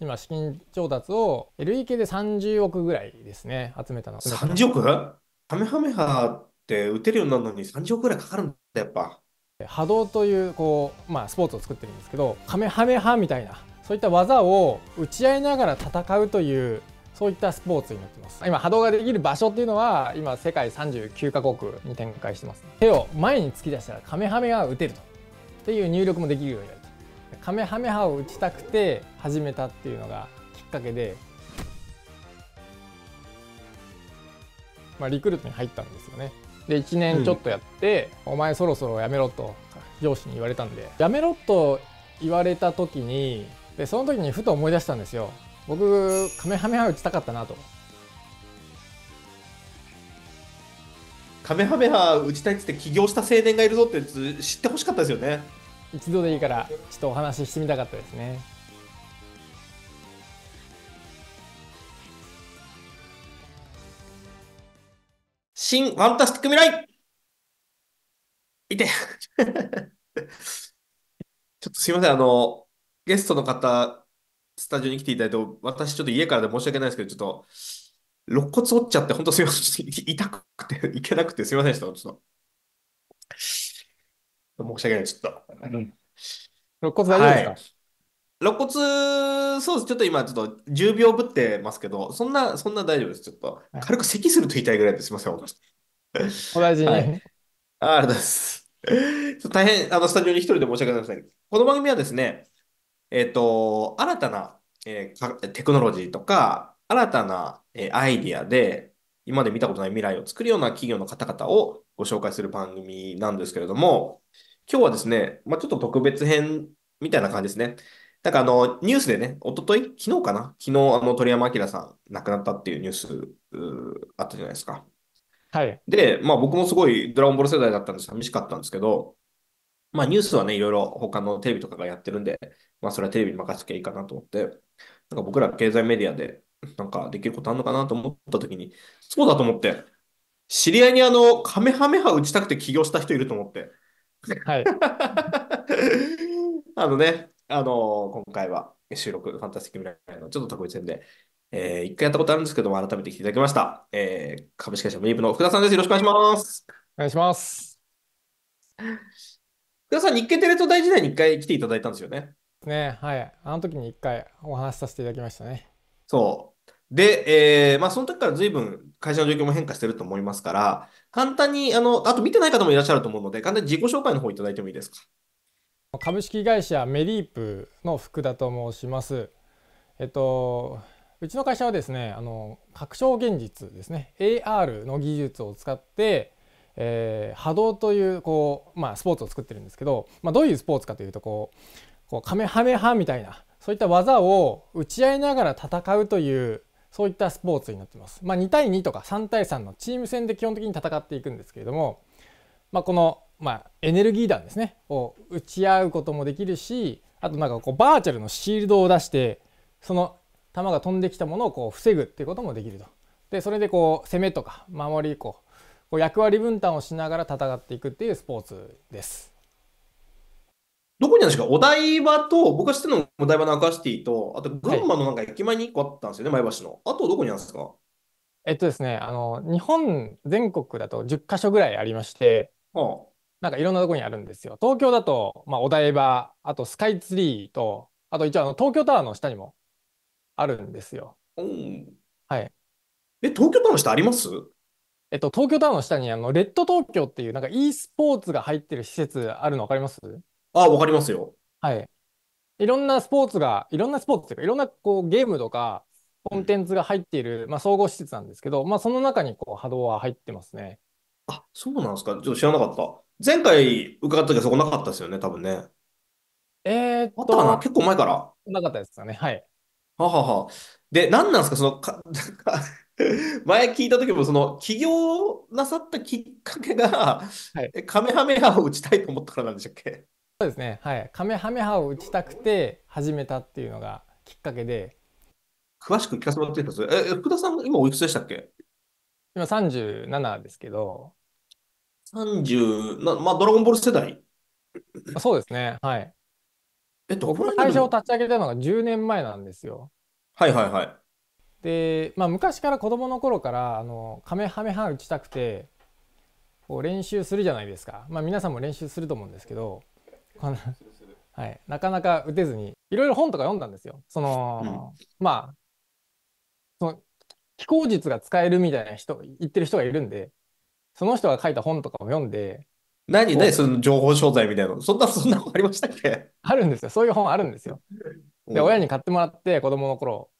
今資金調達を累計で30億ぐらいですね集めたの30億カメハメハって打てるようになるのに30億ぐらいかかるんだやっぱ波動というこう、まあ、スポーツを作ってるんですけどカメハメハみたいなそういった技を打ち合いながら戦うというそういったスポーツになってます今波動ができる場所っていうのは今世界39カ国に展開してます手を前に突き出したらカメハメが打てるとっていう入力もできるようになりますカメハメハを打ちたくて始めたっていうのがきっかけで、まあ、リクルートに入ったんですよねで1年ちょっとやって、うん、お前そろそろやめろと上司に言われたんでやめろと言われた時にでその時にふと思い出したんですよ僕カメハメハ打ちたかったなとカメハメハ打ちたいっつって起業した青年がいるぞって知ってほしかったですよね一度でいいからちょっとお話ししてみたかったですね新ファンタスティック未来いて ちょっとすいません、あの、ゲストの方、スタジオに来ていただいて、私ちょっと家からで申し訳ないですけど、ちょっと、肋骨折っちゃって、本当すいません、痛くて、いけなくてすいませんでした、ちょっと。申し訳ない、ちょっと。肋骨大丈夫ですか、はい肋骨、そうです。ちょっと今、ちょっと10秒ぶってますけど、そんな、そんな大丈夫です。ちょっと、軽く咳すると痛いぐらいです。すいません、お大事に。はい、あありがとうございます。大変、あの、スタジオに一人で申し訳ございません。この番組はですね、えっ、ー、と、新たな、えー、テクノロジーとか、新たな、えー、アイディアで、今まで見たことない未来を作るような企業の方々をご紹介する番組なんですけれども、今日はですね、まあ、ちょっと特別編みたいな感じですね。なんかあの、ニュースでね、おととい、昨日かな昨日、あの、鳥山明さん亡くなったっていうニュースあったじゃないですか。はい。で、まあ僕もすごいドラゴンボール世代だったんで寂しかったんですけど、まあニュースはね、いろいろ他のテレビとかがやってるんで、まあそれはテレビに任せときゃいいかなと思って、なんか僕ら経済メディアでなんかできることあるのかなと思った時に、そうだと思って、知り合いにあの、カメハメハ打ちたくて起業した人いると思って。はい。あのね、あの今回は収録、ファンタスティック未来のちょっと特別編で、えー、一回やったことあるんですけども、改めて来ていただきました。えー、株式会社ムリブの福田さんです。よろしくお願いします。お願いします。福田さん、日経テレ東大時代に一回来ていただいたんですよね。ね、はい。あの時に一回お話しさせていただきましたね。そう。で、えー、まあ、その時から随分会社の状況も変化してると思いますから、簡単に、あの、あと見てない方もいらっしゃると思うので、簡単に自己紹介の方いただいてもいいですか。株式会社メリープの福田と申します。えっと、うちの会社はですね、あの拡張現実ですね、AR の技術を使って、えー、波動というこう、まあ、スポーツを作ってるんですけど、まあ、どういうスポーツかというとこうこうカメハメハみたいなそういった技を打ち合いながら戦うというそういったスポーツになってます。まあ、2対2とか3対3のチーム戦で基本的に戦っていくんですけれども、まあ、この、まあ、エネルギー弾ですねを打ち合うこともできるしあとなんかこうバーチャルのシールドを出してその球が飛んできたものをこう防ぐっていうこともできると。でそれでこう攻めとか守りこうこう役割分担をしながら戦っていくっていうスポーツです。どこにあるんですかお台場と、僕が知ってるのお台場のアカシティと、あと群馬のなんか駅前に1個あったんですよね、はい、前橋の。あとどこにあるんですかえっとですね、あの、日本全国だと10か所ぐらいありまして、なんかいろんなとこにあるんですよ。東京だと、まあ、お台場、あとスカイツリーと、あと一応あの東京タワーの下にもあるんですよ。うん、はい。え、東京タワーの下ありますえっと、東京タワーの下にあのレッド東京っていうなんか e スポーツが入ってる施設あるの分かりますあ、わかりますよ。はい。いろんなスポーツが、いろんなスポーツというか、いろんなこうゲームとか、コンテンツが入っている、まあ、総合施設なんですけど、まあ、その中にこう波動は入ってますね。あ、そうなんですか。ちょっと知らなかった。前回伺った時はそこなかったですよね、多分ね。えーっあったかなと、結構前から。なかったですかね。はい。ははは。で、何なんですか、その、か、なんか前聞いた時も、その、起業なさったきっかけが、はい。えカメハメハを打ちたいと思ったからなんでしたっけそうですねはいカメハメハを打ちたくて始めたっていうのがきっかけで詳しく聞かせてもらっていいですかえ福田さん今おいくつでしたっけ今37ですけど30なまあドラゴンボール世代そうですねはいえどこら辺会社を立ち上げたのが10年前なんですよはいはいはいで、まあ、昔から子供の頃からあのカメハメハ打ちたくてこう練習するじゃないですか、まあ、皆さんも練習すると思うんですけどはい、なかなか打てずにいろいろ本とか読んだんですよ。その、うん、まあその非効術が使えるみたいな人言ってる人がいるんでその人が書いた本とかも読んで何何その情報商材みたいなのそんなそんな本ありましたっけあるんですよそういう本あるんですよ。で、うん、親に買ってもらって子供の頃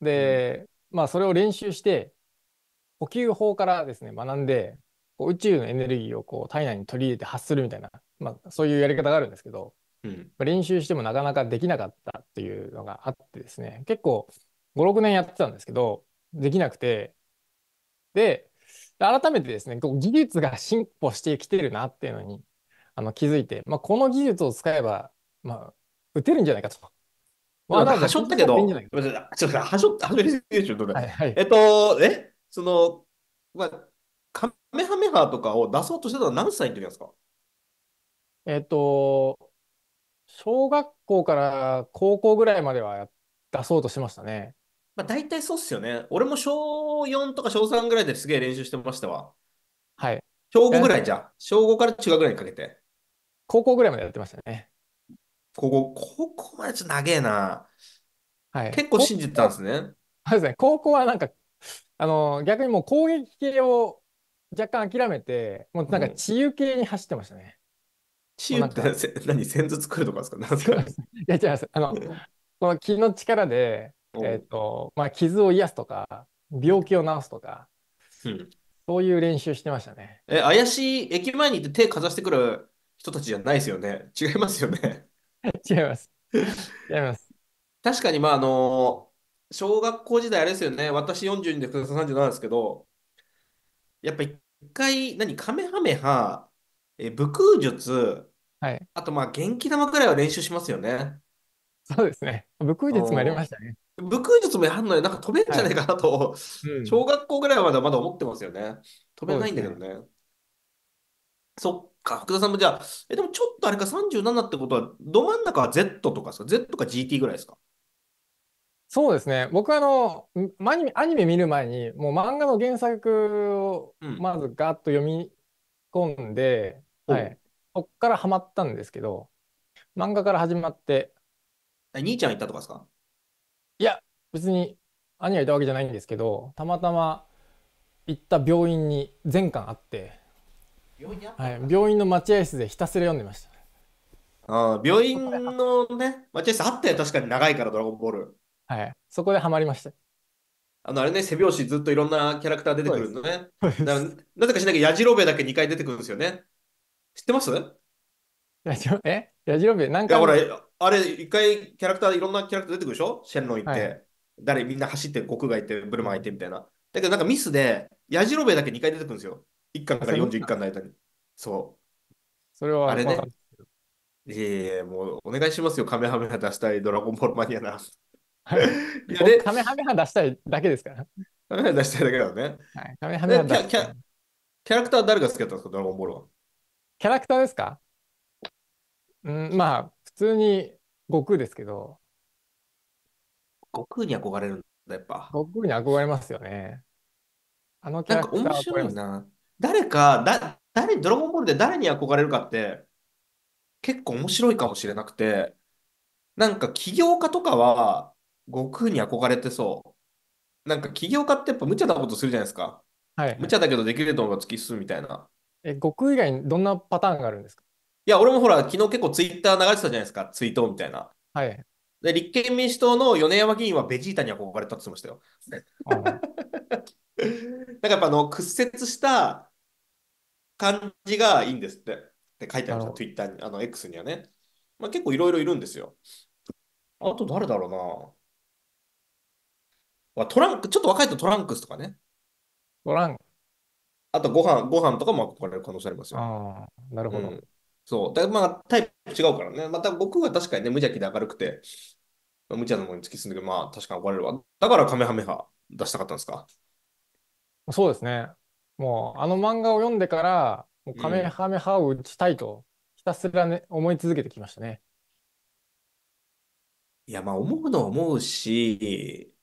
で、うん、まあそれを練習して呼吸法からですね学んでこう宇宙のエネルギーをこう体内に取り入れて発するみたいなまあ、そういうやり方があるんですけど、うん、練習してもなかなかできなかったっていうのがあってですね結構56年やってたんですけどできなくてで改めてですね技術が進歩してきてるなっていうのにあの気づいて、まあ、この技術を使えば、まあ、打てるんじゃないかと。まあ、はしょったけど、ちょっとはしょった、はしょでしょ、はい、えっと、え、その、まあ、カメハメハとかを出そうとしてたのは何歳の時なんですかえっと、小学校から高校ぐらいまでは出そうとしましたね。まあ、大体そうっすよね。俺も小4とか小3ぐらいですげえ練習してましたわ。はい。小5ぐらいじゃん。小5から中学ぐらいにかけて。高校ぐらいまでやってましたね。高校、高校までちょっと長えな。はい。結構信じてたんですね。そうですね。高校はなんか、あの、逆にもう攻撃系を若干諦めて、もうなんか治癒系に走ってましたね。治癒ってん 何先頭作るとかですか なんですかいや違います。あの、この気の力で、えっと、まあ、傷を癒すとか、病気を治すとか、うんそういう練習してましたね。え、怪しい、駅前に行って手かざしてくる人たちじゃないですよね。違いますよね。違います。違います。確かに、まあ、あの、小学校時代あれですよね。私42で福田さん37ですけど、やっぱ一回、何、カメハメハえ、武空術、はい。あとまあ元気玉くらいは練習しますよね。そうですね。武空術もやりましたね。武空術もやんのになんか飛べんじゃねえい。かなと、うん。小学校ぐらいはまだまだ思ってますよね。飛べないんだけどね。ね。そっか、福田さんもじゃあ、え、でもちょっとあれか37ってことは、ど真ん中は Z とかですか ?Z か GT ぐらいですかそうですね。僕あの、アニメ、アニメ見る前に、もう漫画の原作をまずガーッと読み込んで、はい、そこからハマったんですけど、漫画から始まって、え兄ちゃん行ったとかですかいや、別に兄がいたわけじゃないんですけど、たまたま行った病院に全巻あって、病院はのい、病院の待合室でひたすら読んでました。ああ、病院は、のね、待合室あったよ、確かに長いから、ドラゴンボール。はい、そこでハマりました。あの、あれね、背表紙ずっといろんなキャラクター出てくるのね。ななぜかしなきゃ、やじろべだけ2回出てくるんですよね。知ってますやじろえやじろべ、なんか。ほら、あれ、一回キャラクター、いろんなキャラクター出てくるでしょシェンロン行って、はい、誰、みんな走って、悟空がいて、ブルマが行ってみたいな。だけど、なんかミスで、やじろべだけ2回出てくるんですよ。1巻から41巻の間に。そう。それはあれね。いえいえ、もうお願いしますよ、カメハメハ出したいドラゴンボールマニアな。いやでカメハメハ出したいだけですから。カメハメハ出したいだけだよね。はい、カメハメハ出したいキャラクター誰が好きだったんですか、ドラゴンボールは。キャラクターですかうん、まあ、普通に悟空ですけど。悟空に憧れるんだ、やっぱ。悟空に憧れますよね。あのキャラクター。なんか面白いな。誰か、だ誰ドラゴンボールで誰に憧れるかって、結構面白いかもしれなくて、なんか起業家とかは、悟空に憧れてそう。なんか起業家ってやっぱ無茶なことするじゃないですか。はい。無茶だけどできるのが突き進むみたいな。え、悟空以外にどんなパターンがあるんですかいや、俺もほら、昨日結構ツイッター流れてたじゃないですか、ツイートみたいな。はい。で、立憲民主党の米山議員はベジータに憧れたって言ってましたよ。なんかやっぱあの、屈折した感じがいいんですって。って書いてあるんですよ、ツイッターに、あの X にはね。まあ、結構いろいろいるんですよ。あと誰だろうな。トランク、ちょっと若いとトランクスとかね。トランク。あとご飯、ご飯とかも憧れる可能性ありますよ。ああ、なるほど。うん、そう。だまあ、タイプ違うからね。また僕は確かにね、無邪気で明るくて、無茶なものに突き進んでけど、まあ、確かに憧れるわ。だからカメハメハ出したかったんですかそうですね。もう、あの漫画を読んでから、もうカメハメハを打ちたいと、ひたすらね、思い続けてきましたね。いや、まあ、思うのは思うし、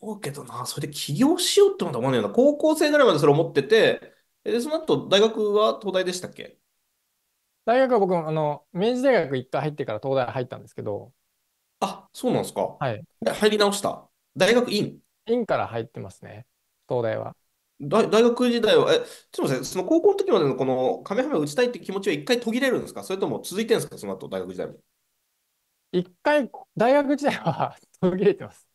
思うけどな、それで起業しようって思わないよな。高校生ぐらいまでそれ思ってて、で、その後、大学は東大でしたっけ大学は僕も、あの、明治大学一回入ってから東大入ったんですけど、あ、そうなんですか。はい。で入り直した。大学院。院から入ってますね、東大は。大、大学時代は、え、すみません、その高校の時までのこの、カメハメ打ちたいって気持ちは一回途切れるんですかそれとも続いてるんですかその後、大学時代も。一回、大学時代は 途切れてます。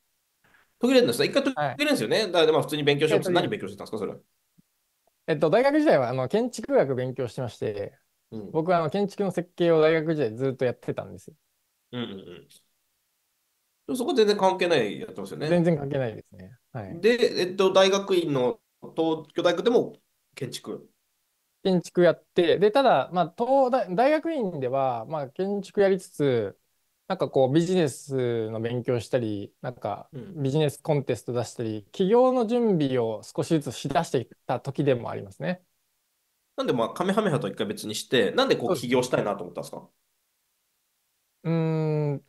途切れるんです一回途切れるんですよね。はい、だからまあ普通に勉強しよう、って何勉強してたんですか、それ。えっと、大学時代はあの建築学勉強してまして、うん、僕はあの建築の設計を大学時代ずっとやってたんですよ。うんうんうん。そこ全然関係ないやってますよね。全然関係ないですね。はい、で、えっと、大学院の東京大学でも建築建築やって、で、ただ、まあ、東大大学院では、まあ、建築やりつつ、なんかこうビジネスの勉強したり、なんかビジネスコンテスト出したり、起業の準備を少しずつしだしてった時でもありますね。なんでまあ、カメハメハと一回別にして、なんでこう起業したいなと思ったんですかうーん、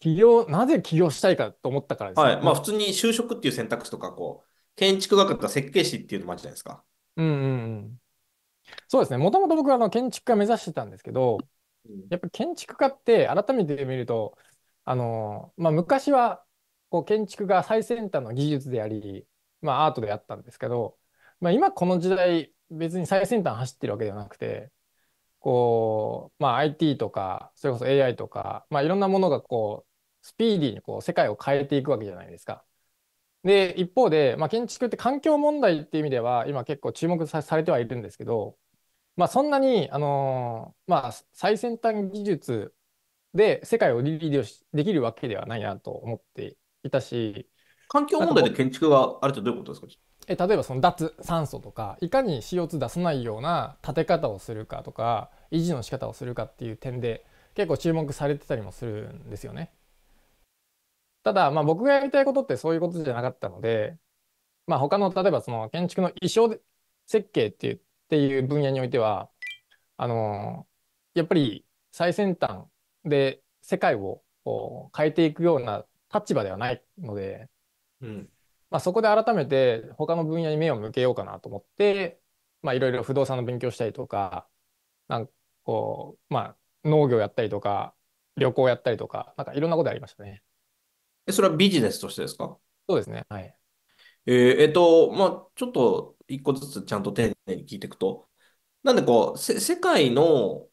起業、なぜ起業したいかと思ったからですね。はい。まあ普通に就職っていう選択肢とか、こう、建築学とか設計士っていうのもあるじゃないですか。うんうんうん。そうですね。もともと僕はあの建築家目指してたんですけど、やっぱ建築家って改めて見ると、あのまあ、昔はこう建築が最先端の技術であり、まあ、アートであったんですけど、まあ、今この時代別に最先端走ってるわけではなくてこう、まあ、IT とかそれこそ AI とか、まあ、いろんなものがこうスピーディーにこう世界を変えていくわけじゃないですか。で一方で、まあ、建築って環境問題っていう意味では今結構注目されてはいるんですけどまあ、そんなに、あのー、まあ、最先端技術で世界をリードできるわけではないなと思っていたし。環境問題で建築があるってどういうことですかえ例えばその脱酸素とかいかに CO2 出さないような建て方をするかとか維持の仕方をするかっていう点で結構注目されてたりもするんですよね。ただまあ僕がやりたいことってそういうことじゃなかったので、まあ、他の例えばその建築の衣装設計っていうっていう分野においては、あのやっぱり最先端で世界を変えていくような立場ではないので、うんまあ、そこで改めて他の分野に目を向けようかなと思って、まあ、いろいろ不動産の勉強したりとか、なんかこう、まあ、農業やったりとか、旅行やったりとか、なんかいろんなことやりましたね。え、それはビジネスとしてですかそうですね。はい。えー、えっと、まあ、ちょっと一個ずつちゃんと丁寧に聞いていくと。なんでこう、せ世界の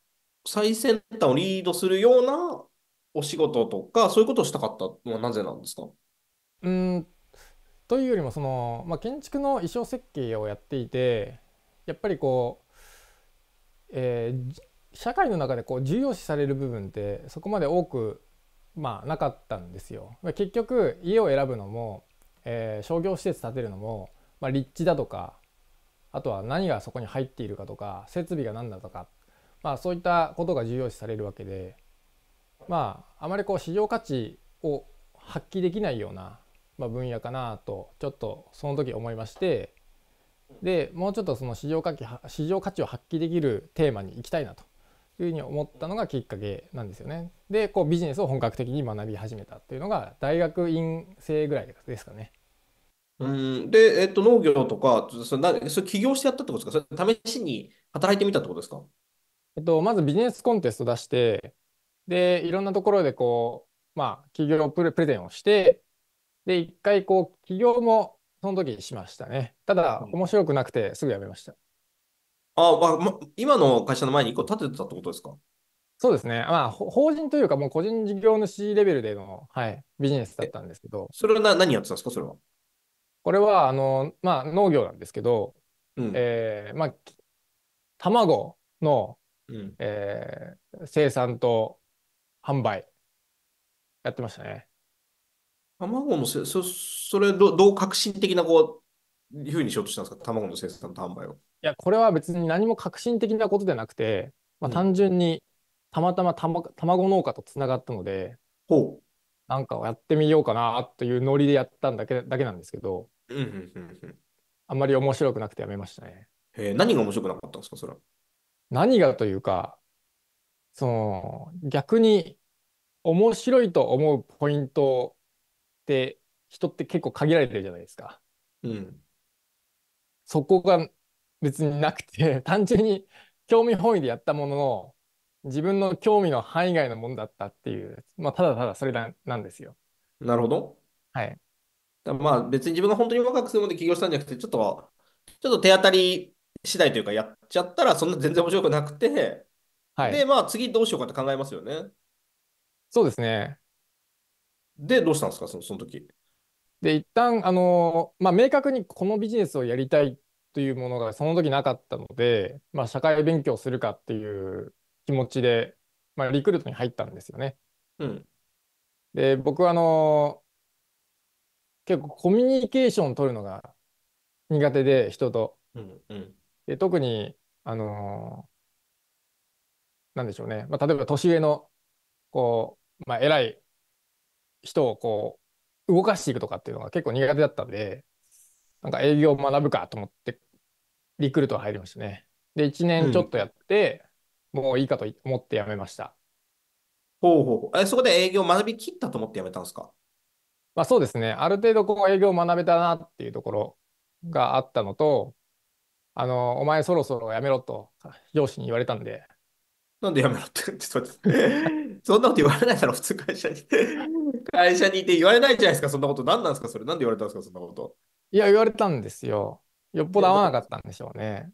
最先端をリードするようなお仕事とか、そういうことをしたかったのはなぜなんですかうんというよりもその、まあ、建築の衣装設計をやっていてやっぱりこう、えー、社会の中でこう重要視される部分ってそこまで多く、まあ、なかったんですよ。結局家を選ぶのも、えー、商業施設建てるのも、まあ、立地だとかあとは何がそこに入っているかとか設備が何だとか、まあ、そういったことが重要視されるわけでまああまりこう市場価値を発揮できないような、まあ、分野かなとちょっとその時思いましてでもうちょっとその市場価値市場価値を発揮できるテーマに行きたいなというふうに思ったのがきっかけなんですよね。でこうビジネスを本格的に学び始めたっていうのが大学院生ぐらいですかね。うん、で、えっと、農業とか、それなそれ起業してやったってことですかそれ試しに働いてみたってことですかえっと、まずビジネスコンテスト出して、で、いろんなところでこう、まあ、企業プレプレゼンをして、で、一回こう、起業もその時しましたね。ただ、面白くなくてすぐ辞めました。あ、まあ、今の会社の前に一個立ててたってことですかそうですね。まあ、法人というか、もう個人事業主レベルでの、はい、ビジネスだったんですけど、それはな何やってたんですかそれは。これはあの、まあ、農業なんですけど、うん、えー、まあ、卵の、うん、えー、生産と販売やってましたね。卵のせそそれどどう革新的なこういうふうにしようとしたんですか卵の生産と販売を。いやこれは別に何も革新的なことでなくて、まあ、単純にたまたまたま卵農家とつながったので、うん、なんかやってみようかなというノリでやったんだけだけなんですけど。うんうんうんうん。あんまり面白くなくてやめましたね。え、何が面白くなかったんですか、それは。何がというか、その逆に面白いと思うポイントって人って結構限られてるじゃないですか。うん。そこが別になくて、単純に興味本位でやったものの、自分の興味の範囲外のものだったっていう、まあ、ただただそれななんですよ。なるほど。はい。まあ別に自分が本当に若くするまで起業したんじゃなくて、ちょっと、ちょっと手当たり次第というか、やっちゃったら、そんな全然面白くなくて、はい、で、まあ次どうしようかって考えますよね。そうですね。で、どうしたんですか、そのその時で、一旦あのー、まあ明確にこのビジネスをやりたいというものがその時なかったので、まあ、社会勉強するかっていう気持ちで、まあ、リクルートに入ったんですよね。うん、で僕はあの結構コミュニケーション取るのが苦手で、人と。うんうん、で特に、あのー、なんでしょうね、まあ、例えば年上のこう、まあ、偉い人をこう動かしていくとかっていうのが結構苦手だったんで、なんか営業を学ぶかと思って、リクルート入りましたね。で、1年ちょっとやって、うん、もういいかと思って辞めました。ほうほう。え、そこで営業を学びきったと思って辞めたんですかまあ、そうですね、ある程度こう営業を学べたなっていうところがあったのと、あのお前そろそろやめろと上司に言われたんで。なんでやめろって、ちょっと待って。そんなこと言われないだろ、普通会社に。会社にいて言われないじゃないですか、そんなこと。何なんですか、それ。なんで言われたんですか、そんなこと。いや、言われたんですよ。よっぽど合わなかったんでしょうね。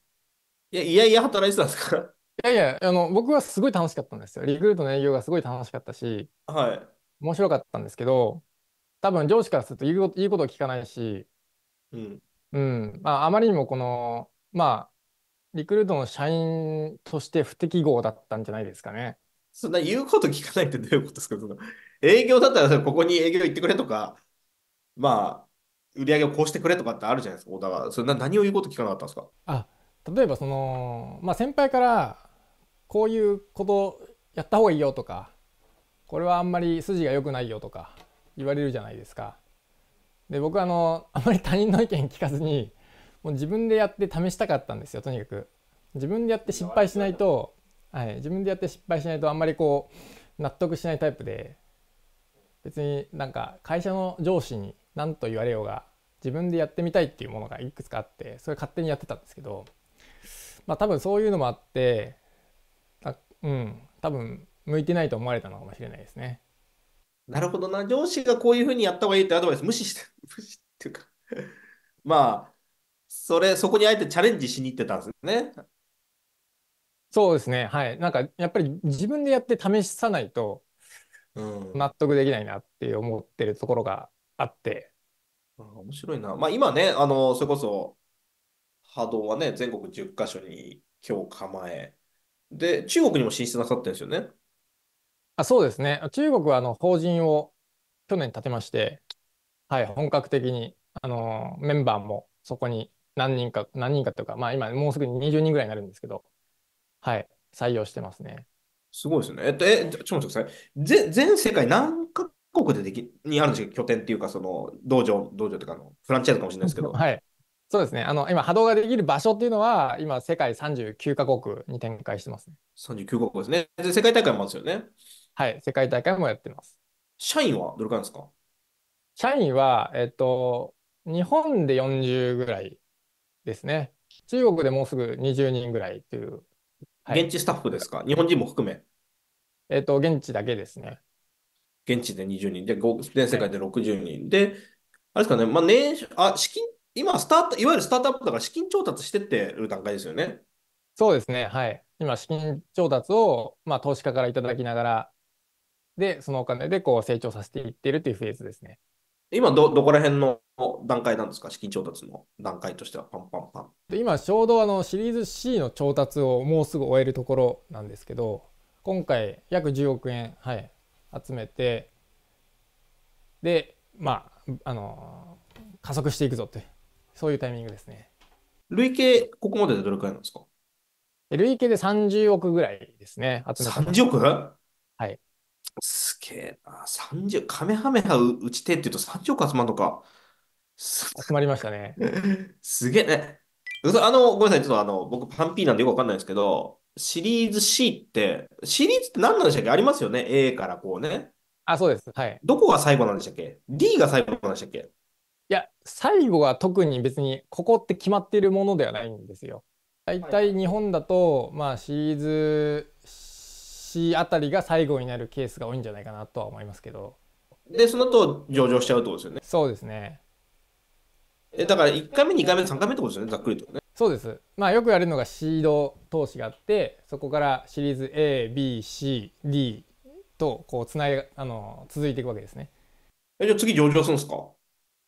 いや、いやいや働いてたんですか。いやいや、あの、僕はすごい楽しかったんですよ。リクルートの営業がすごい楽しかったし、はい。面白かったんですけど、多分上司からすると言う言うことを聞かないし、うん。うん。まあ、あまりにもこの、まあ、リクルートの社員として不適合だったんじゃないですかね。そんな言うこと聞かないってどういうことですか営業だったらここに営業行ってくれとか、まあ、売り上げをこうしてくれとかってあるじゃないですか。だから、それな何を言うこと聞かなかったんですかあ、例えばその、まあ先輩から、こういうことやった方がいいよとか、これはあんまり筋が良くないよとか、言われるじゃないですか。で僕はあのあまり他人の意見聞かずにもう自分でやって試したかったんですよとにかく。自分でやって失敗しないと、はい、自分でやって失敗しないとあんまりこう納得しないタイプで別になんか会社の上司に何と言われようが自分でやってみたいっていうものがいくつかあってそれ勝手にやってたんですけどまあ多分そういうのもあってあうん多分向いてないと思われたのかもしれないですね。なるほどな、上司がこういうふうにやった方がいいってアドバイス無視して、無視っていうかまあ、それ、そこにあえてチャレンジしに行ってたんですね。そうですね。はい。なんか、やっぱり自分でやって試さないと、納得できないなって思ってるところがあって。うん、面白いな。まあ、今ね、あの、それこそ、波動はね、全国10カ所に今日構え、で、中国にも進出なさってるんですよね。あ、そうですね。中国はあの法人を去年立てまして、はい、本格的に、あのメンバーもそこに何人か、何人かというか、まあ今もうすぐ20人ぐらいになるんですけど、はい、採用してますね。すごいですね。えっと、え、ちょっと待ってください。ぜ全世界何カ国でできにあるんですか拠点っていうか、その、道場、道場というかの、フランチャイズかもしれないですけど。はい。そうですね。あの、今、波動ができる場所っていうのは、今、世界39カ国に展開してますね。39カ国ですね。で世界大会もあるんですよね。はい、世界大会もやってます。社員はどれくらいですか社員は、えっと、日本で40ぐらいですね。中国でもうすぐ20人ぐらいという。はい、現地スタッフですか日本人も含め。えっと、現地だけですね。現地で20人で、全世界で60人、はい、で、あれですかね、まあ年、あ資金、今スタート、いわゆるスタートアップだから資金調達してってる段階ですよね。そうですね、はい。今、資金調達を、まあ、投資家からいただきながら、で、そのお金でこう成長させていってるっていうフェーズですね。今ど、どこら辺の段階なんですか資金調達の段階としてはパンパンパン。で今、ちょうどあのシリーズ C の調達をもうすぐ終えるところなんですけど、今回約10億円、はい、集めて、で、まあ、あのー、加速していくぞって、そういうタイミングですね。累計、ここまででどれくらいなんですか累計で30億ぐらいですね、集めた。30億はい。すげえな。30、カメハメハ打ち手って言うと30億集まるのか。す集まりましたね。すげえね。あの、ごめんなさい。ちょっとあの、僕パンピーなんでよくわかんないんですけど、シリーズ C って、シリーズって何なんでしたっけありますよね ?A からこうね。あ、そうです。はい。どこが最後なんでしたっけ ?D が最後なんでしたっけいや、最後は特に別に、ここって決まっているものではないんですよ。大体日本だと、まあ、シリーズしあたりが最後になるケースが多いんじゃないかなとは思いますけどでその後上場しちゃうってことですよねそうですねえだから1回目2回目3回目ってことですよねざっくりとねそうですまあよくやるのがシード投資があってそこからシリーズ ABCD とこうつないあの続いていくわけですねえじゃあ次上場するんですかも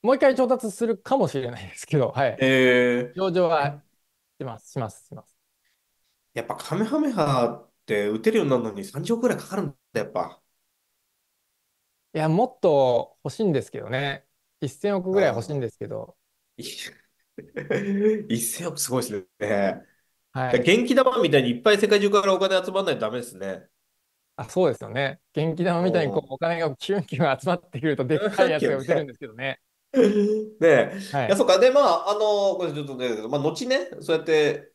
う一回調達するかもしれないですけど、はい。えー、上場はします、します、します。やっぱカメハメハって打てるようになるのに30億ぐらいかかるんだ、やっぱ。いや、もっと欲しいんですけどね。1000億ぐらい欲しいんですけど。1000 億すごいですね。はい。元気玉みたいにいっぱい世界中からお金集まらないとダメですね。あ、そうですよね。元気玉みたいにこうお金がキュンキュン集まってくるとでっかいやつが打てるんですけどね。ねえ。はいいや、そうか。で、まあ、あの、これちょっとね、まあ、後ね、そうやって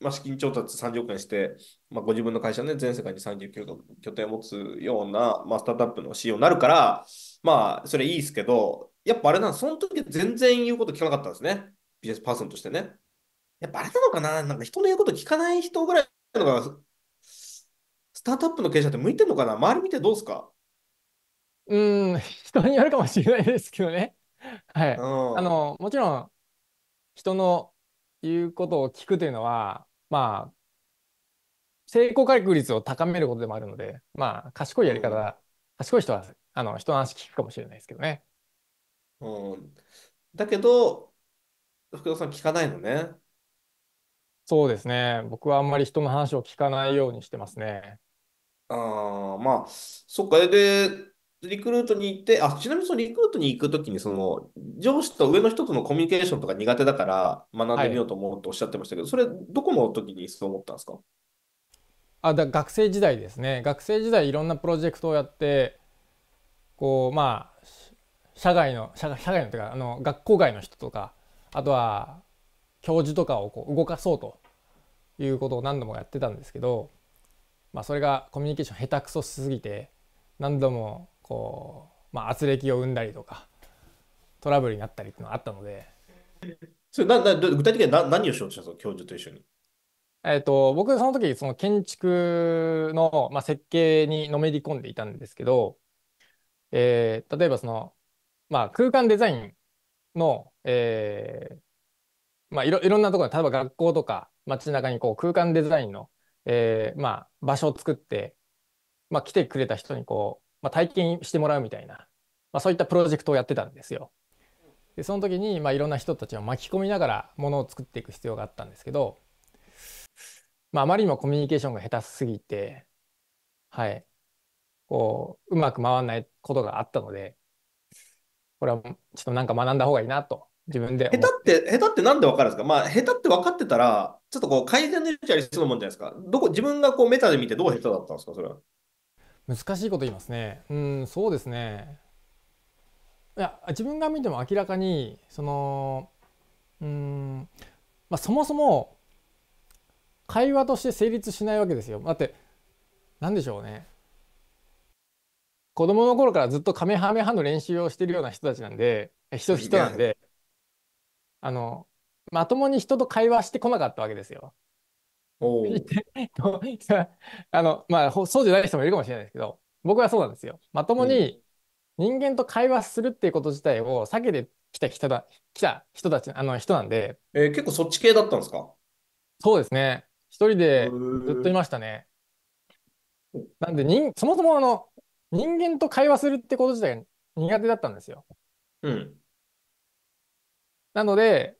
まあ、資金調達30億円して、まあ、ご自分の会社ね、全世界に39億拠点を持つような、まあ、スタートアップの仕様になるから、まあ、それいいですけど、やっぱあれなその時全然言うこと聞かなかったんですね。ビジネスパーソンとしてね。やっぱあれなのかななんか人の言うこと聞かない人ぐらいのが、スタートアップの経営者って向いてるのかな周り見てどうですかうん、人によるかもしれないですけどね。はい。あの、もちろん、人の言うことを聞くというのは、まあ、成功確率を高めることでもあるので、まあ、賢いやり方、うん、賢い人は、あの、人の話聞くかもしれないですけどね。うん。だけど、福田さん聞かないのね。そうですね。僕はあんまり人の話を聞かないようにしてますね。ああ、まあ、そっか。で、リクルートに行って、あ、ちなみにそのリクルートに行くときに、その、上司と上の人とのコミュニケーションとか苦手だから学んでみようと思うとおっしゃってましたけど、はい、それ、どこの時にそう思ったんですかあだ学生時代ですね。学生時代いろんなプロジェクトをやって、こう、まあ、社外の、社外のというか、あの、学校外の人とか、あとは、教授とかをこう動かそうということを何度もやってたんですけど、まあ、それがコミュニケーション下手くそしすぎて、何度もこう、まあ、圧力を生んだりとかトラブルになったりっていうのがあったのでそれなな具体的には何をしようとしたんですか教授と一緒に。えーと、僕その時その建築の、まあ、設計にのめり込んでいたんですけど、えー、例えばその、まあ、空間デザインの、えーまあ、いろいろんなところ例えば学校とか街中にこに空間デザインの、えーまあ、場所を作って、まあ、来てくれた人にこうまあ、体験してもらうみたいな、まあ、そういったプロジェクトをやってたんですよ。でその時に、まあ、いろんな人たちを巻き込みながらものを作っていく必要があったんですけど、まあ、あまりにもコミュニケーションが下手すぎて、はい、こううまく回らないことがあったのでこれはちょっとなんか学んだ方がいいなと自分で下手って下手ってなんで分かるんですかまあ下手って分かってたらちょっとこう改善の余地ありそうなもんじゃないですかどこ自分がこうメタで見てどう下手だったんですかそれは難しいこと言いますねうんそうですねいや自分が見ても明らかにそのうんまあそもそも会話として成立しないわけですよだって何でしょうね子供の頃からずっとカメハメハの練習をしてるような人たちなんで人人なんであのまともに人と会話してこなかったわけですよあの、まあ、そうじゃない人もいるかもしれないですけど、僕はそうなんですよ。まともに人間と会話するっていうこと自体を避けてきた人だ、来た人たち、あの人なんで、えー結構そっち系だったんですかそうですね。一人でずっといましたね。なんで人、そもそもあの、人間と会話するってこと自体が苦手だったんですよ。うん。なので、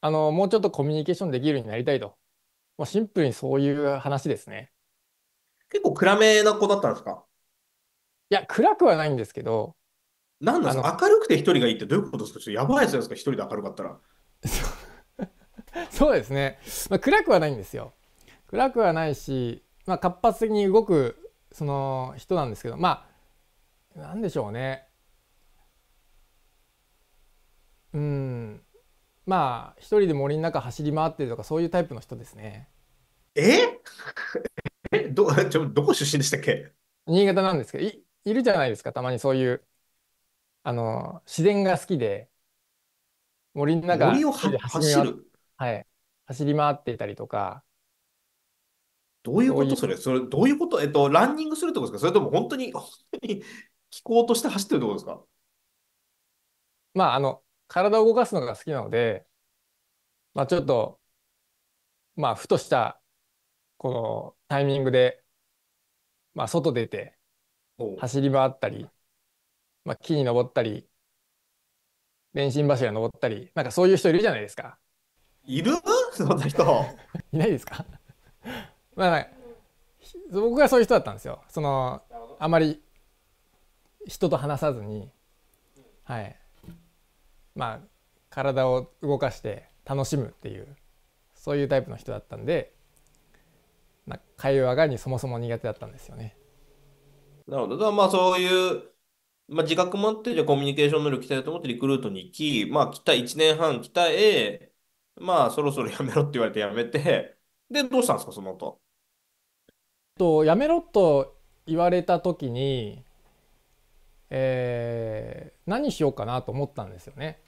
あの、もうちょっとコミュニケーションできるようになりたいと。まあ、シンプルにそういう話ですね。結構暗めな子だったんですかいや、暗くはないんですけど、なんだんで明るくて一人がいいってどういうことですかちょっとやばいやつですか一人で明るかったら。そうですね、まあ、暗くはないんですよ。暗くはないし、まあ、活発的に動くその人なんですけどまあなんでしょうねうんまあ一人で森の中走り回ってるとかそういうタイプの人ですねえ えど ちょどこ出身でしたっけ新潟なんですけどいいるじゃないですかたまにそういうあの自然が好きで森の中森を走るはい走り回っていたりとかどういうことそれそれどういうことえっとランニングするってことですかそれとも本当に本当に 気候として走ってるってことですかまああの体を動かすのが好きなので、まあ、ちょっと、まあ、ふとした、このタイミングで、まあ、外出て、走り回ったり、まあ、木に登ったり、電信柱登ったり、なんかそういう人いるじゃないですか。いる そんな人。いないですか まあ、僕がそういう人だったんですよ。その、あまり人と話さずに、はい、まあ、体を動かして楽しむっていうそういうタイプの人だったんでな会話がにそもそも苦手だったんですよね。なるほど。まあそういう、まあ、自覚もあってじゃコミュニケーション能力鍛えようと思ってリクルートに行き、まあ、来た1年半鍛え、まあそろそろやめろって言われてやめてでどうしたんですかその後。とやめろと言われた時に、え何しようかなと思ったんですよね。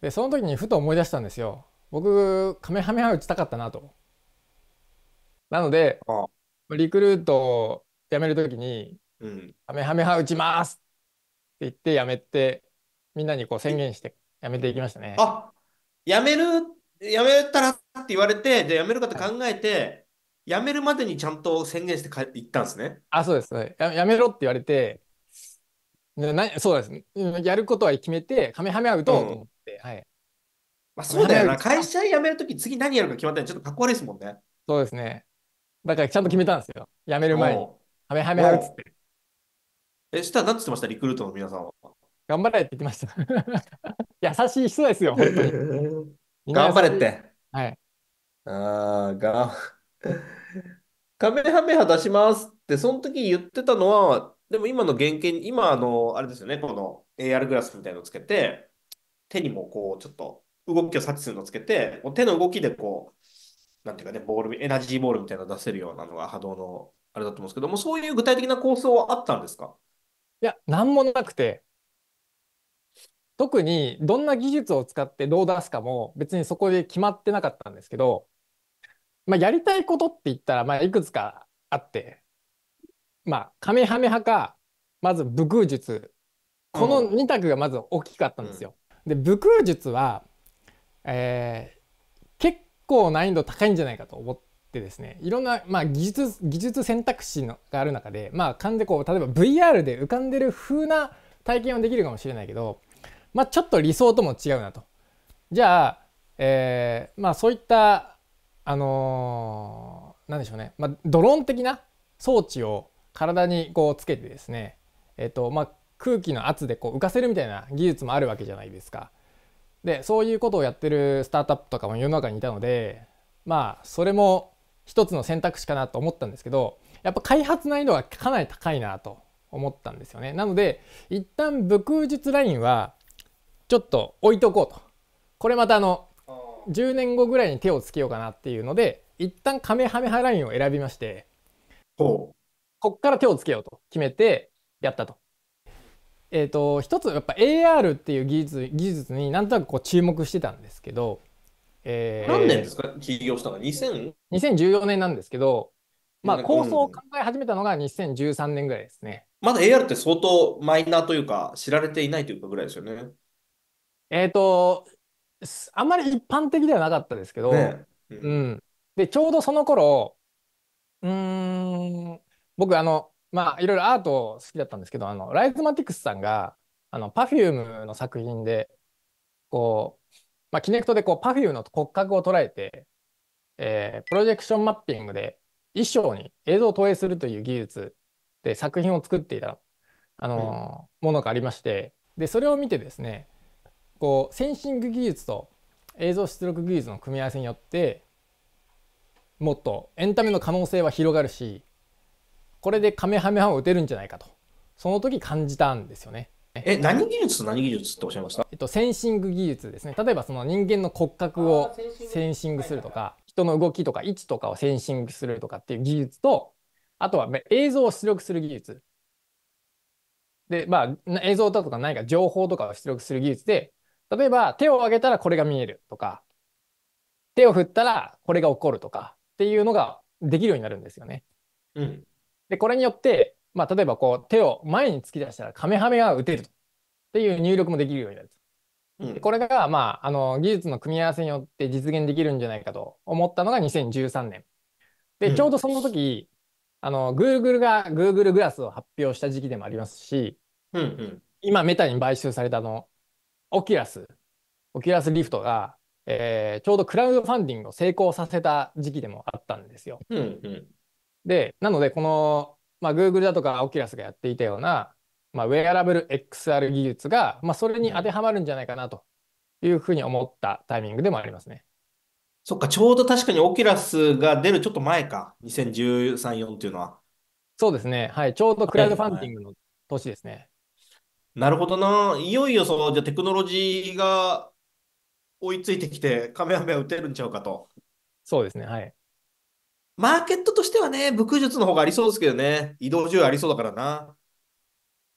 でその時にふと思い出したんですよ。僕カメハメハ打ちたかったなと。なのでリクルートを辞める時に、うん、カメハメハ打ちますって言って辞めてみんなにこう宣言して辞めていきましたね。あ辞める辞めたらって言われてじゃ辞めるかって考えて。はい辞めるまでにちゃんと宣言して帰って行ったんですね。あ、そうです。ややめろって言われて、なそうです、ね。やることは決めて、カメハメアウト。うと思って。うん、はい。まあそうだよな。会社辞めるとき、次何やるか決まったらちょっとかっこ悪いですもんね。そうですね。だからちゃんと決めたんですよ。辞める前に。カメハメアウつって。え、したら何つってましたリクルートの皆さんは。頑張れって言ってました。優しい人ですよ、本当に。頑張れって。はい。ああ、が、カメハメハ出しますって、その時言ってたのは、でも今の原型に、今あの、あれですよね、この AR グラスみたいのつけて、手にもこう、ちょっと動きを察知するのつけて、手の動きでこう、なんていうかね、ボール、エナジーボールみたいなの出せるようなのが波動のあれだと思うんですけども、そういう具体的な構想はあったんですかいや、なんもなくて、特にどんな技術を使ってどう出すかも別にそこで決まってなかったんですけど、まあ、やりたいことって言ったら、まあ、いくつかあって、まあ、カメハメ派か、まず武空術。この2択がまず大きかったんですよ。うん、で、武空術は、えー、結構難易度高いんじゃないかと思ってですね、いろんな、まあ、技術、技術選択肢のがある中で、まあ、完全こう、例えば VR で浮かんでる風な体験はできるかもしれないけど、まあ、ちょっと理想とも違うなと。じゃあ、えー、まあ、そういった、あのー、なんでしょうね、まあ、ドローン的な装置を体にこうつけてですね、えっとまあ、空気の圧でこう浮かせるみたいな技術もあるわけじゃないですか。でそういうことをやってるスタートアップとかも世の中にいたのでまあそれも一つの選択肢かなと思ったんですけどやっぱ開発難易度がかなり高いなと思ったんですよね。なので一旦武空術ラインはちょっと置いとこうと。これまたあの10年後ぐらいに手をつけようかなっていうので一旦カメハメハラインを選びましてこっから手をつけようと決めてやったと。えっ、ー、と一つやっぱ AR っていう技術技術になんとなくこう注目してたんですけど、えー、何年ですか起業したの 2000? 2014年なんですけど、まあ、構想を考え始めたのが2013年ぐらいですね。まだ AR って相当マイナーというか知られていないというかぐらいですよね。えっ、ー、とあんまり一般的ではなかったですけど、ね、うん、でちょうどその頃うん僕、あの、まあ、いろいろアート好きだったんですけど、あの、ライズマティクスさんが、あの、パフュームの作品で、こう、まあ、キネクトでこう、パフュームの骨格を捉えて、えー、プロジェクションマッピングで衣装に映像を投影するという技術で作品を作っていた、あのものがありまして、で、それを見てですね、こう、センシング技術と映像出力技術の組み合わせによって、もっとエンタメの可能性は広がるし、これでカメハメハを打てるんじゃないかとその時感じたんですよね。え何技術何技術っておっしゃいましたえっと、センシング技術ですね例えばその人間の骨格をセンシングするとか人の動きとか位置とかをセンシングするとかっていう技術とあとは映像を出力する技術でまあ映像だとか何か情報とかを出力する技術で例えば手を上げたらこれが見えるとか手を振ったらこれが起こるとかっていうのができるようになるんですよね。うん、で、これによって、まあ、例えばこう手を前に突き出したらカメハメが打てるっていう入力もできるようになると。これが、まあ、あの技術の組み合わせによって実現できるんじゃないかと思ったのが2013年。で、ちょうどその時、うん、あの Google が Google グラスを発表した時期でもありますし、うんうん、今メタに買収されたのオキュラス、オキュラスリフトが、えー、ちょうどクラウドファンディングを成功させた時期でもあったんですよ。うんうんで、なので、この、まあ、Google だとか Oculus がやっていたような、まあ、ウェアラブル XR 技術が、まあ、それに当てはまるんじゃないかなというふうに思ったタイミングでもありますね。そっか、ちょうど確かにオキラスが出るちょっと前か、2013、4っていうのは。そうですね、はい、ちょうどクラウドファンディングの年ですね。なるほどな、いよいよそのじゃテクノロジーが追いついてきて、カメラメは打てるんちゃうかと。そうですね、はい。マーケットとしてはね、武空術の方がありそうですけどね。移動需要ありそうだからな。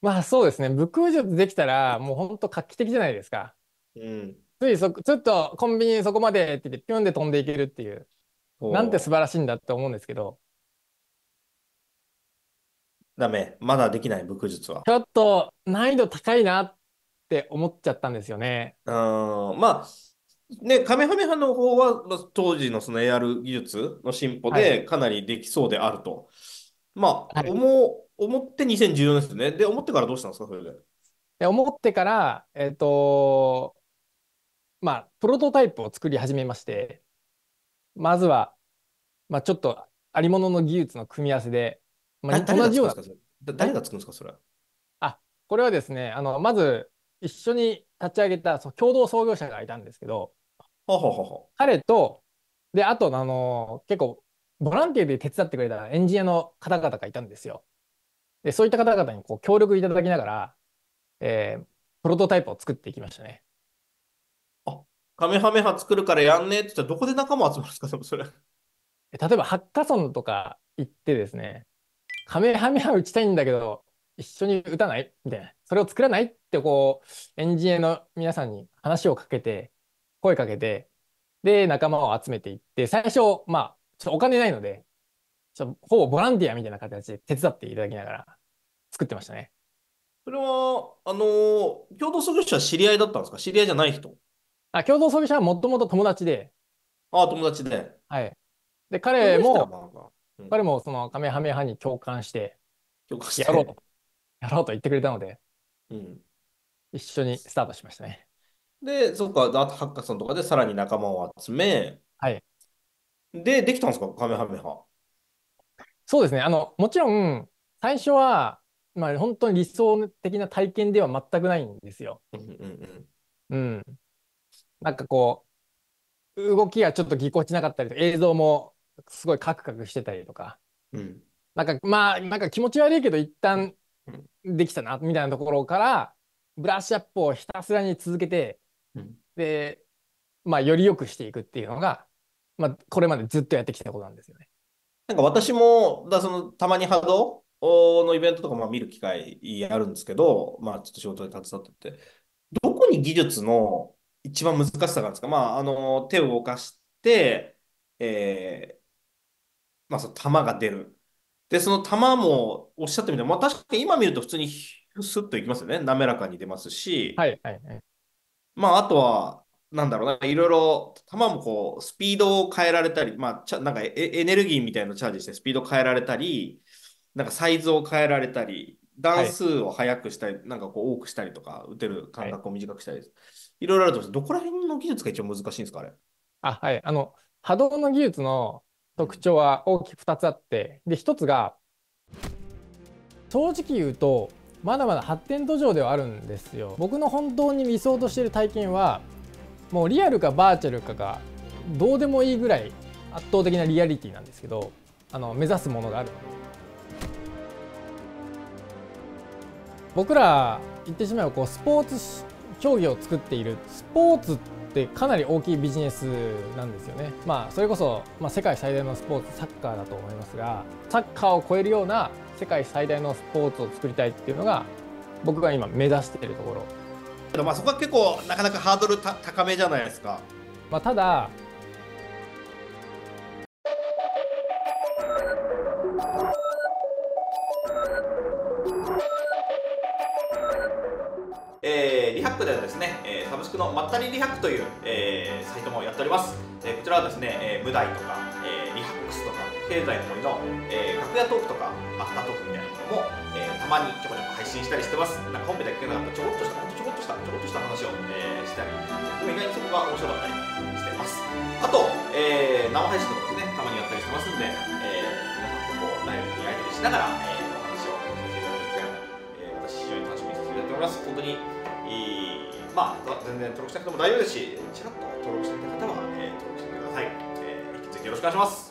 まあそうですね。武空術できたら、もう本当画期的じゃないですか。うん。ついそ、ちょっとコンビニそこまでって言って、ピュンで飛んでいけるっていう。なんて素晴らしいんだって思うんですけど。ダメ。まだできない、武空術は。ちょっと難易度高いなって思っちゃったんですよね。うん。まあ、ね、カメハメハの方は当時のその AR 技術の進歩でかなりできそうであると。まあ、はい、思思って2014年ですね。で、思ってからどうしたんですか、それで。で思ってから、えっ、ー、とまあ、プロトタイプを作り始めまして、まずは、まあ、ちょっとありものの技術の組み合わせで、まあ、同じような。誰が作るんですか、それ。あ、これはですね、あのまず一緒に立ち上げたそう共同創業者がいたんですけど、ほうほうほう彼と、で、あと、あの、結構、ボランティアで手伝ってくれたエンジニアの方々がいたんですよ。で、そういった方々にこう協力いただきながら、えー、プロトタイプを作っていきましたね。あカメハメハ作るからやんねえって言ったら、どこで仲間集まるんですか、でもそれ。え例えば、ハッカソンとか行ってですね、カメハメハ打ちたいんだけど、一緒に打たないみたいな。それを作らないって、こう、エンジニアの皆さんに話をかけて、声かけて、で、仲間を集めていって、最初、まあ、ちょっとお金ないので、ちょっとほぼボランティアみたいな形で手伝っていただきながら作ってましたね。それは、あのー、共同創業者は知り合いだったんですか知り合いじゃない人あ、共同創業者はもともと友達で。ああ、友達で。はい。で、彼も、うん、彼もそのカメハメハに共感して、共感してやろうと、やろうと言ってくれたので、うん、一緒にスタートしましたね。で、そっか、ーツハッカソンとかでさらに仲間を集め、はい。で、できたんですか、カメハメハ。そうですね。あの、もちろん、最初は、まあ、本当に理想的な体験では全くないんですよ。うんなんかこう、動きがちょっとぎこちなかったりとか、映像もすごいカクカクしてたりとか、うん、なんかまあ、なんか気持ち悪いけど、一旦できたな、みたいなところから、ブラッシュアップをひたすらに続けて、で、まあ、より良くしていくっていうのが、まあ、これまでずっとやってきたことなんですよね。なんか私も、だそのたまに波動のイベントとかあ見る機会あるんですけど、まあ、ちょっと仕事で携わってて、どこに技術の一番難しさがあるんですか、まあ、あの手を動かして、えーまあ、その球が出る。で、その球もおっしゃってみても、まあ、確かに今見ると普通にスッといきますよね。滑らかに出ますし、はいはいはい、まあ、あとは、なんだろうな、いろいろ、球もこう、スピードを変えられたり、まあ、ちゃなんかエエネルギーみたいなチャージして、スピード変えられたり、なんかサイズを変えられたり、段数を速くしたり、はい、なんかこう、多くしたりとか、打てる間隔を短くしたり、はい、いろいろあると思うんですどこら辺の技術が一応難しいんですか、あれ。あ、はい。あの、波動の技術の特徴は大きく2つあって、で、1つが、正直言うと、まだまだ発展途上ではあるんですよ僕の本当に理想としてる体験はもうリアルかバーチャルかがどうでもいいぐらい圧倒的なリアリティなんですけどあの目指すものがある僕ら言ってしまえばこうスポーツ競技を作っているスポーツってかなり大きいビジネスなんですよねまあそれこそ、まあ、世界最大のスポーツサッカーだと思いますがサッカーを超えるような世界最大のスポーツを作りたいっていうのが僕が今目指しているところまあそこは結構なかなかハードル高めじゃないですか、まあ、ただえー、リハックではですね、えー、サブスクのまったりリハックという、えー、サイトもやっております、えー、こちらはですね、えー、無題とか経済の森の、えー、楽屋トークとかアフタートークみたいなのも、えー、たまにちょこちょこ配信したりしてますなんか本編だけなかちょこっとしたちょこっとしたちょこっとした話を、えー、したり意外にそこが面白かったりしてますあと、えー、生配信とかですねたまにやったりしてますんで、え皆さんとこうライブに会いたりしながら、えお話をさせていただく機え私非常に楽しみにさせていただいております本当にいいまあ全然登録しなくても大丈夫ですしちらっと登録していた方は、え登録してみてください、えー、引き続きよろしくお願いします